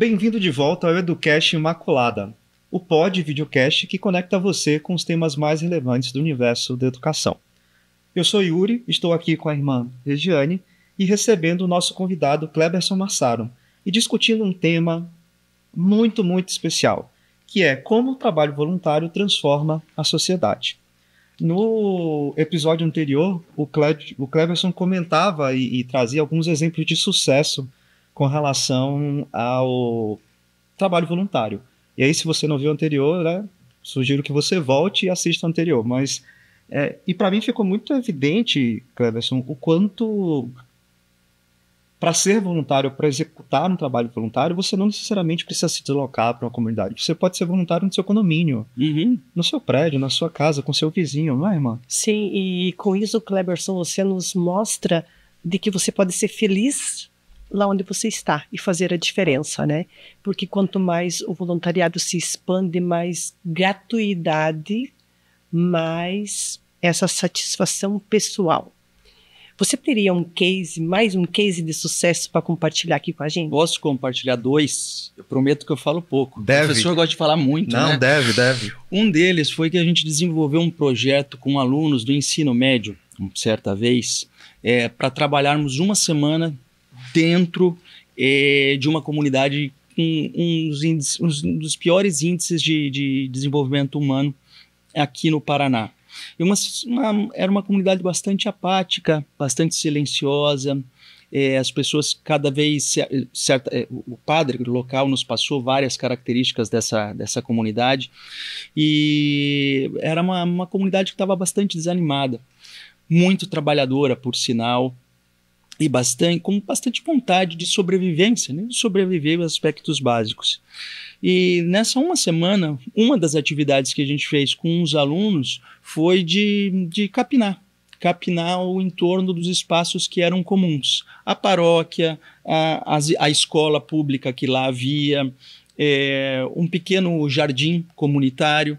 Bem-vindo de volta ao Educast Imaculada, o pod videocast que conecta você com os temas mais relevantes do universo da educação. Eu sou Yuri, estou aqui com a irmã Regiane e recebendo o nosso convidado Kleberson Massaro e discutindo um tema muito, muito especial, que é como o trabalho voluntário transforma a sociedade. No episódio anterior, o, Cleberson comentava e, e trazia alguns exemplos de sucesso com relação ao trabalho voluntário. E aí, se você não viu o anterior, né, sugiro que você volte e assista o anterior. Mas, é, e para mim ficou muito evidente, Cleverson, o quanto para ser voluntário, para executar um trabalho voluntário, você não necessariamente precisa se deslocar para uma comunidade. Você pode ser voluntário no seu condomínio, uhum. no seu prédio, na sua casa, com seu vizinho, não é, irmã? Sim, e com isso, Cleberson, você nos mostra de que você pode ser feliz lá onde você está e fazer a diferença, né? Porque quanto mais o voluntariado se expande, mais gratuidade, mais essa satisfação pessoal. Você teria um case, mais um case de sucesso para compartilhar aqui com a gente? Posso compartilhar dois? Eu prometo que eu falo pouco. Deve. O professor gosta de falar muito, Não, né? deve, deve. Um deles foi que a gente desenvolveu um projeto com alunos do ensino médio, certa vez, é, para trabalharmos uma semana dentro é, de uma comunidade com um, um dos piores índices de, de, desenvolvimento humano aqui no Paraná. Uma, uma, era uma comunidade bastante apática, bastante silenciosa, é, as pessoas cada vez certa, é, o padre local nos passou várias características dessa, dessa comunidade e era uma, uma comunidade que estava bastante desanimada muito trabalhadora por sinal e bastante, com bastante vontade de sobrevivência, né? de sobreviver aos aspectos básicos. E nessa uma semana, uma das atividades que a gente fez com os alunos foi de, de capinar. Capinar o entorno dos espaços que eram comuns. A paróquia, a, a, a escola pública que lá havia, é, um pequeno jardim comunitário.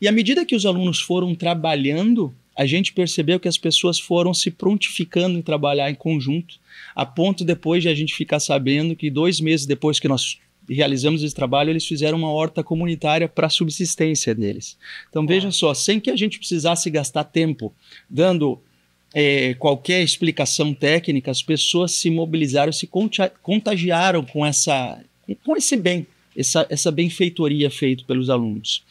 E à medida que os alunos foram trabalhando a gente percebeu que as pessoas foram se prontificando em trabalhar em conjunto, a ponto depois de a gente ficar sabendo que dois meses depois que nós realizamos esse trabalho, eles fizeram uma horta comunitária para a subsistência deles. Então, veja ah. só, sem que a gente precisasse gastar tempo dando é, qualquer explicação técnica, as pessoas se mobilizaram, se contagiaram com, essa, com esse bem, essa, essa benfeitoria feita pelos alunos.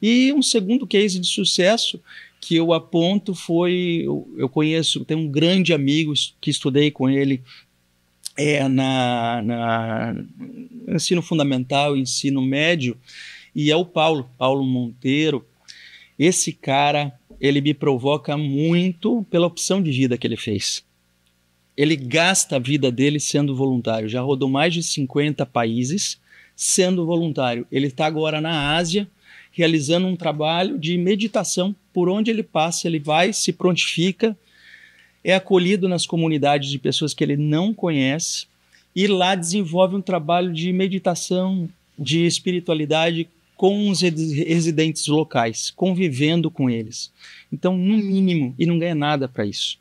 E um segundo case de sucesso que eu aponto foi. Eu, eu conheço, tenho um grande amigo que estudei com ele é, na, na ensino fundamental, ensino médio, e é o Paulo, Paulo Monteiro. Esse cara, ele me provoca muito pela opção de vida que ele fez. Ele gasta a vida dele sendo voluntário. Já rodou mais de 50 países sendo voluntário. Ele está agora na Ásia, realizando um trabalho de meditação. Por onde ele passa, ele vai, se prontifica, é acolhido nas comunidades de pessoas que ele não conhece e lá desenvolve um trabalho de meditação, de espiritualidade com os residentes locais, convivendo com eles. Então, no mínimo, e não ganha nada para isso.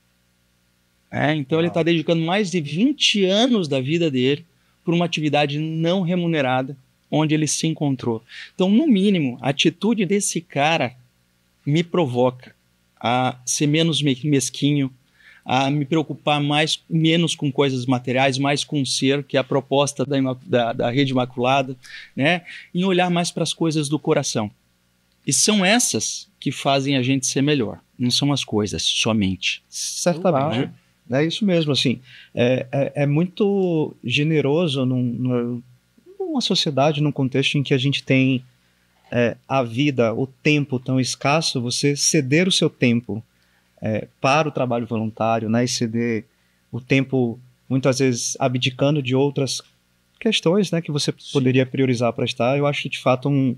É, então, ele está dedicando mais de 20 anos da vida dele para uma atividade não remunerada onde ele se encontrou. Então, no mínimo, a atitude desse cara me provoca a ser menos mesquinho, a me preocupar mais menos com coisas materiais, mais com o ser, que é a proposta da, da, da Rede Imaculada, né? em olhar mais para as coisas do coração. E são essas que fazem a gente ser melhor, não são as coisas somente. Certamente. Uhum. É isso mesmo, assim, é, é, é muito generoso num, num uma sociedade, num contexto em que a gente tem é, a vida, o tempo tão escasso, você ceder o seu tempo é, para o trabalho voluntário, né, e ceder o tempo, muitas vezes, abdicando de outras questões né, que você poderia priorizar para estar, eu acho de fato um,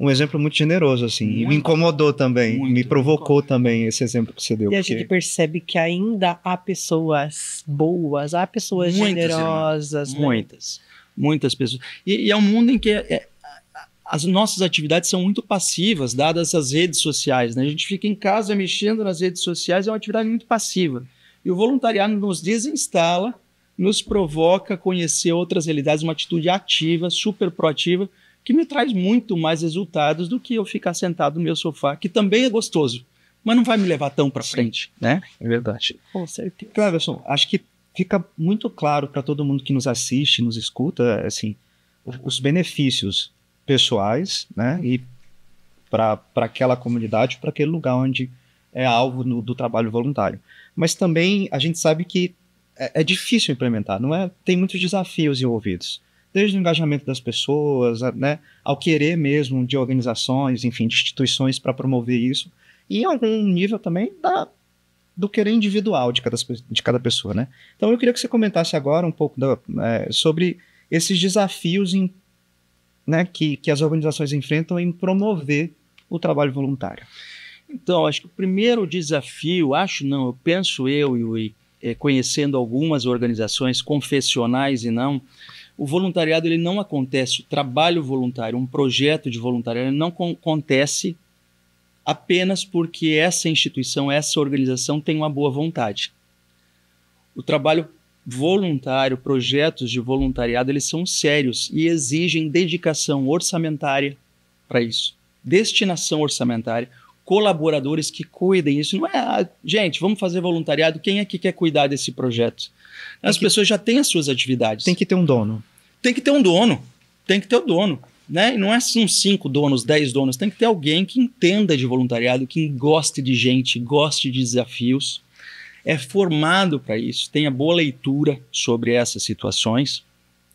um exemplo muito generoso, assim. Muito, e me incomodou também, muito, me provocou muito. também esse exemplo que você deu. E porque... a gente percebe que ainda há pessoas boas, há pessoas muitas, generosas. Né? Muitas. Muitas pessoas. E, e é um mundo em que é, as nossas atividades são muito passivas, dadas as redes sociais. Né? A gente fica em casa mexendo nas redes sociais, é uma atividade muito passiva. E o voluntariado nos desinstala, nos provoca a conhecer outras realidades, uma atitude ativa, super proativa, que me traz muito mais resultados do que eu ficar sentado no meu sofá, que também é gostoso, mas não vai me levar tão para frente, né? É verdade. Com certeza. Cleverson, acho que fica muito claro para todo mundo que nos assiste, nos escuta, assim, os benefícios pessoais, né? E para aquela comunidade, para aquele lugar onde é alvo no, do trabalho voluntário. Mas também a gente sabe que é, é, difícil implementar, não é? Tem muitos desafios envolvidos, desde o engajamento das pessoas, né, ao querer mesmo de organizações, enfim, de instituições para promover isso, e em algum nível também da do querer individual de cada, de cada pessoa, né? Então eu queria que você comentasse agora um pouco da, é, sobre esses desafios em, né, que, que as organizações enfrentam em promover o trabalho voluntário. Então, acho que o primeiro desafio, acho não, eu penso eu, Yui, é, conhecendo algumas organizações confessionais e não, o voluntariado ele não acontece, o trabalho voluntário, um projeto de voluntariado ele não acontece apenas porque essa instituição, essa organização tem uma boa vontade. O trabalho voluntário, projetos de voluntariado, eles são sérios e exigem dedicação orçamentária para isso, destinação orçamentária, colaboradores que cuidem. Isso não é, ah, gente, vamos fazer voluntariado. Quem é que quer cuidar desse projeto? As pessoas já têm as suas atividades. Tem que ter um dono. Tem que ter um dono. Tem que ter um dono. Né? E não é, são cinco donos, dez donos, tem que ter alguém que entenda de voluntariado, que goste de gente, goste de desafios, é formado para isso, tenha boa leitura sobre essas situações,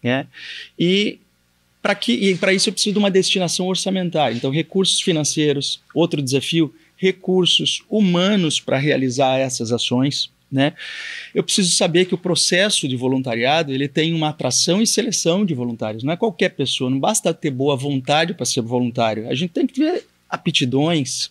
né? E para que e para isso eu preciso de uma destinação orçamentária. Então, recursos financeiros, outro desafio, recursos humanos para realizar essas ações né? Eu preciso saber que o processo de voluntariado ele tem uma atração e seleção de voluntários. Não é qualquer pessoa, não basta ter boa vontade para ser voluntário. A gente tem que ter aptidões,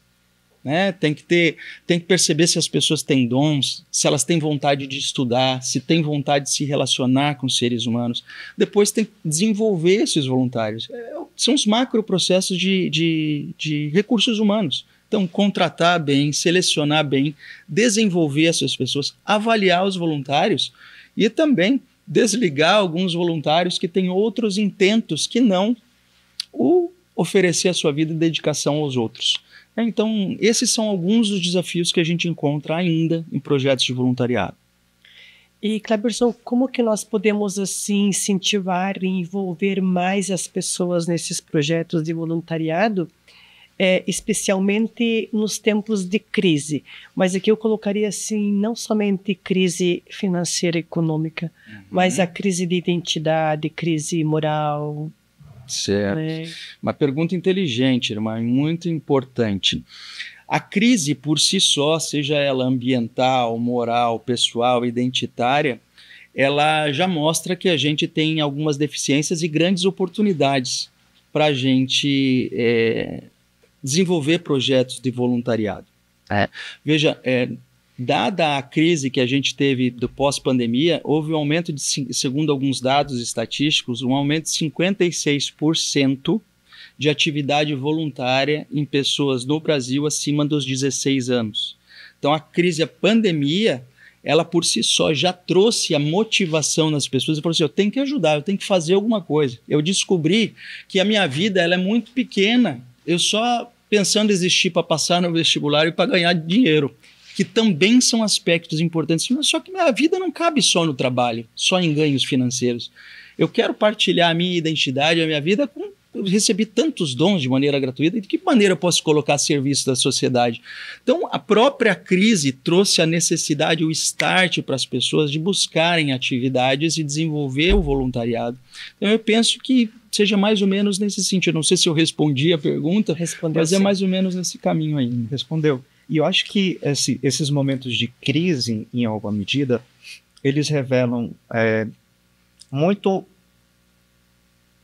né? Tem que ter, tem que perceber se as pessoas têm dons, se elas têm vontade de estudar, se têm vontade de se relacionar com seres humanos. Depois tem que desenvolver esses voluntários. É, são os macro processos de, de, de recursos humanos. Então, contratar bem, selecionar bem, desenvolver essas pessoas, avaliar os voluntários e também desligar alguns voluntários que têm outros intentos que não o oferecer a sua vida e dedicação aos outros. É, então, esses são alguns dos desafios que a gente encontra ainda em projetos de voluntariado. E Cleberson, como que nós podemos assim incentivar e envolver mais as pessoas nesses projetos de voluntariado? é, especialmente nos tempos de crise. Mas aqui eu colocaria assim, não somente crise financeira e econômica, uhum. mas a crise de identidade, crise moral. Certo. Né? Uma pergunta inteligente, irmã, muito importante. A crise por si só, seja ela ambiental, moral, pessoal, identitária, ela já mostra que a gente tem algumas deficiências e grandes oportunidades para a gente é, desenvolver projetos de voluntariado. É. Veja, é, dada a crise que a gente teve do pós-pandemia, houve um aumento, de, segundo alguns dados estatísticos, um aumento de 56% de atividade voluntária em pessoas no Brasil acima dos 16 anos. Então, a crise, a pandemia, ela por si só já trouxe a motivação nas pessoas e falou assim: eu tenho que ajudar, eu tenho que fazer alguma coisa. Eu descobri que a minha vida ela é muito pequena. Eu só pensando existir para passar no vestibular e para ganhar dinheiro, que também são aspectos importantes. Só que a vida não cabe só no trabalho, só em ganhos financeiros. Eu quero partilhar a minha identidade, a minha vida com eu recebi tantos dons de maneira gratuita, e de que maneira eu posso colocar a serviço da sociedade? Então, a própria crise trouxe a necessidade, o start para as pessoas de buscarem atividades e desenvolver o voluntariado. Então, eu penso que seja mais ou menos nesse sentido. Não sei se eu respondi a pergunta, Respondeu mas é sim. é mais ou menos nesse caminho aí. Respondeu. E eu acho que esse, esses momentos de crise, em alguma medida, eles revelam é, muito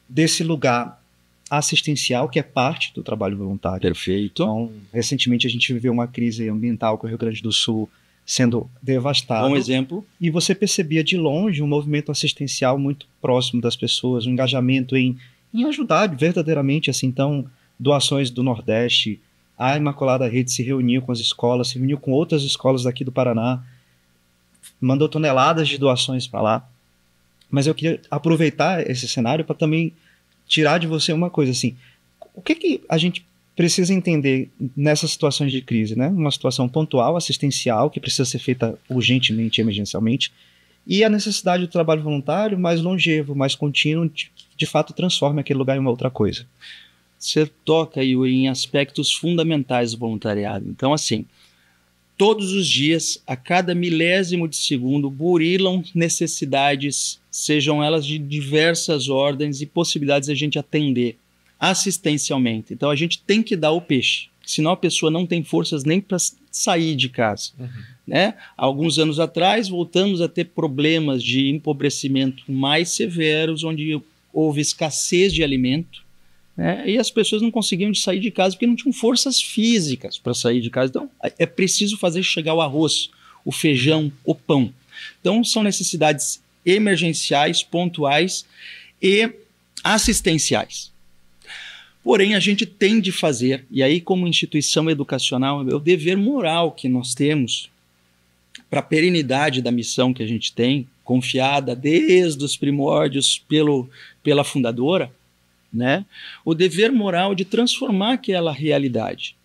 desse lugar assistencial, que é parte do trabalho voluntário. Perfeito. Então, recentemente a gente viveu uma crise ambiental com o Rio Grande do Sul sendo devastado. Um exemplo. E você percebia de longe um movimento assistencial muito próximo das pessoas, um engajamento em, em ajudar verdadeiramente. Assim, então, doações do Nordeste, a Imaculada Rede se reuniu com as escolas, se reuniu com outras escolas daqui do Paraná, mandou toneladas de doações para lá. Mas eu queria aproveitar esse cenário para também tirar de você uma coisa assim. O que, que a gente precisa entender nessas situações de crise, né? Uma situação pontual, assistencial, que precisa ser feita urgentemente, emergencialmente, e a necessidade do trabalho voluntário mais longevo, mais contínuo, de fato transforma aquele lugar em uma outra coisa. Você toca, Yuri, em aspectos fundamentais do voluntariado. Então, assim, todos os dias, a cada milésimo de segundo, burilam necessidades sejam elas de diversas ordens e possibilidades de a gente atender assistencialmente. Então a gente tem que dar o peixe, senão a pessoa não tem forças nem para sair de casa. Uhum. Né? Alguns anos atrás voltamos a ter problemas de empobrecimento mais severos, onde houve escassez de alimento. Né? E as pessoas não conseguiam sair de casa porque não tinham forças físicas para sair de casa. Então, é, é preciso fazer chegar o arroz, o feijão, o pão. Então, são necessidades emergenciais, pontuais e assistenciais. Porém, a gente tem de fazer, e aí, como instituição educacional, é o dever moral que nós temos para a perenidade da missão que a gente tem, confiada desde os primórdios pelo, pela fundadora, né? o dever moral de transformar aquela realidade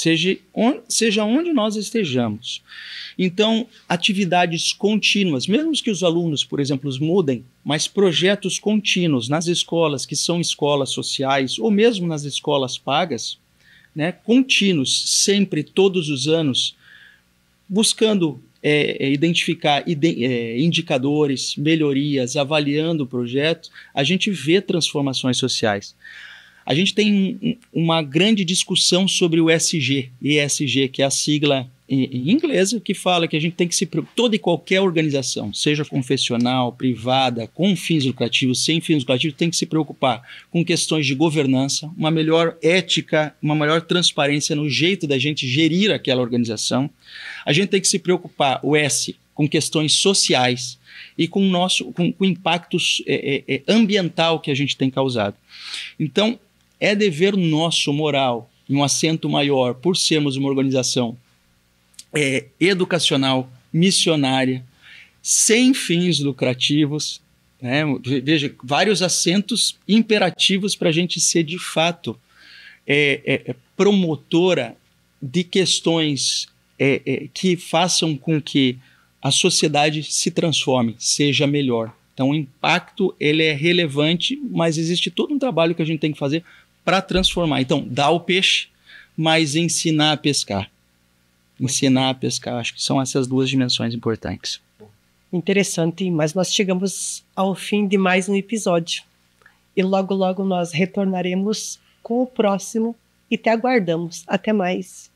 seja onde, seja onde nós estejamos. Então, atividades contínuas, mesmo que os alunos, por exemplo, mudem, mas projetos contínuos nas escolas que são escolas sociais ou mesmo nas escolas pagas, né, contínuos, sempre, todos os anos, buscando é, é identificar ide é, indicadores, melhorias, avaliando o projeto, a gente vê transformações sociais. A gente tem uma grande discussão sobre o SG, ESG, que é a sigla em inglês, que fala que a gente tem que se toda e qualquer organização, seja confessional, privada, com fins lucrativos, sem fins lucrativos, tem que se preocupar com questões de governança, uma melhor ética, uma maior transparência no jeito da gente gerir aquela organização. A gente tem que se preocupar, o S, com questões sociais e com o nosso com, com impacto é, é, é, ambiental que a gente tem causado. Então, é dever nosso moral em um assento maior por sermos uma organização é, educacional, missionária, sem fins lucrativos. Né? Veja, vários assentos imperativos para a gente ser de fato é, é, é promotora de questões é, é, que façam com que a sociedade se transforme, seja melhor. Então, o impacto ele é relevante, mas existe todo um trabalho que a gente tem que fazer para transformar. Então, dar o peixe, mas ensinar a pescar. Ensinar a pescar, acho que são essas duas dimensões importantes. Interessante, mas nós chegamos ao fim de mais um episódio. E logo, logo nós retornaremos com o próximo e te aguardamos. Até mais.